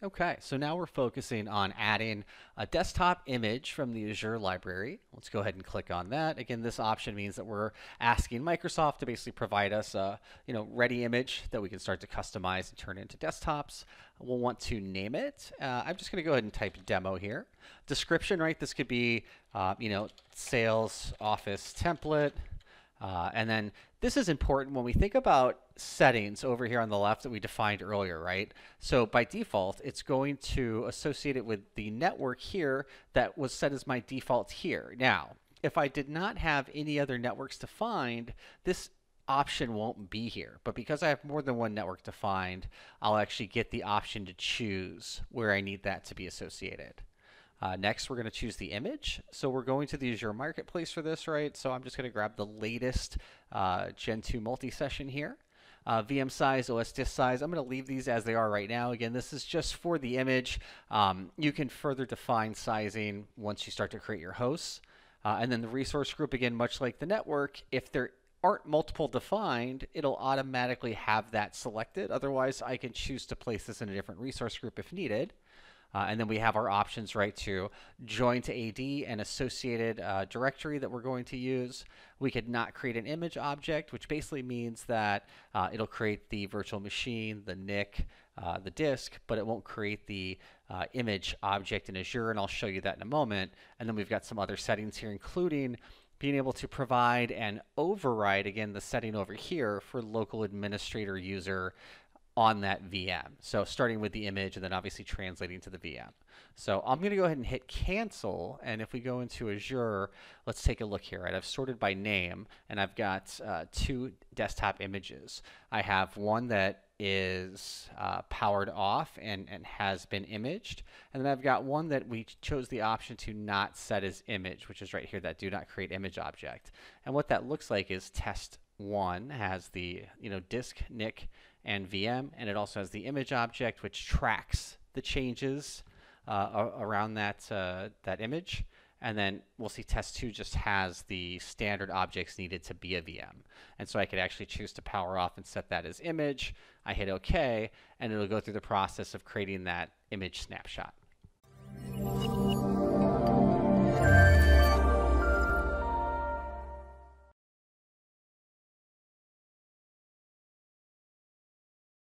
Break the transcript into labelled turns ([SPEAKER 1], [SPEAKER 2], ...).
[SPEAKER 1] Okay, so now we're focusing on adding a desktop image from the Azure library. Let's go ahead and click on that. Again, this option means that we're asking Microsoft to basically provide us a you know ready image that we can start to customize and turn into desktops. We'll want to name it. Uh, I'm just going to go ahead and type demo here. Description, right? This could be uh, you know sales office template. Uh, and then this is important when we think about settings over here on the left that we defined earlier, right? So by default, it's going to associate it with the network here that was set as my default here. Now, if I did not have any other networks defined, this option won't be here. But because I have more than one network defined, I'll actually get the option to choose where I need that to be associated. Uh, next, we're going to choose the image. So we're going to the Azure Marketplace for this, right? So I'm just going to grab the latest uh, Gen 2 multi-session here. Uh, VM size, OS disk size, I'm going to leave these as they are right now. Again, this is just for the image. Um, you can further define sizing once you start to create your hosts. Uh, and then the resource group, again, much like the network, if there aren't multiple defined, it'll automatically have that selected. Otherwise, I can choose to place this in a different resource group if needed. Uh, and then we have our options right to join to AD and associated uh, directory that we're going to use. We could not create an image object, which basically means that uh, it'll create the virtual machine, the NIC, uh, the disk, but it won't create the uh, image object in Azure, and I'll show you that in a moment. And then we've got some other settings here, including being able to provide and override, again, the setting over here for local administrator user on that VM. So starting with the image and then obviously translating to the VM. So I'm going to go ahead and hit cancel. And if we go into Azure, let's take a look here. Right? I've sorted by name and I've got uh, two desktop images. I have one that is uh, powered off and, and has been imaged. And then I've got one that we chose the option to not set as image, which is right here, that do not create image object. And what that looks like is test one has the you know disk nic and vm and it also has the image object which tracks the changes uh, around that uh, that image and then we'll see test 2 just has the standard objects needed to be a VM. And so I could actually choose to power off and set that as image. I hit OK, and it'll go through the process of creating that image snapshot.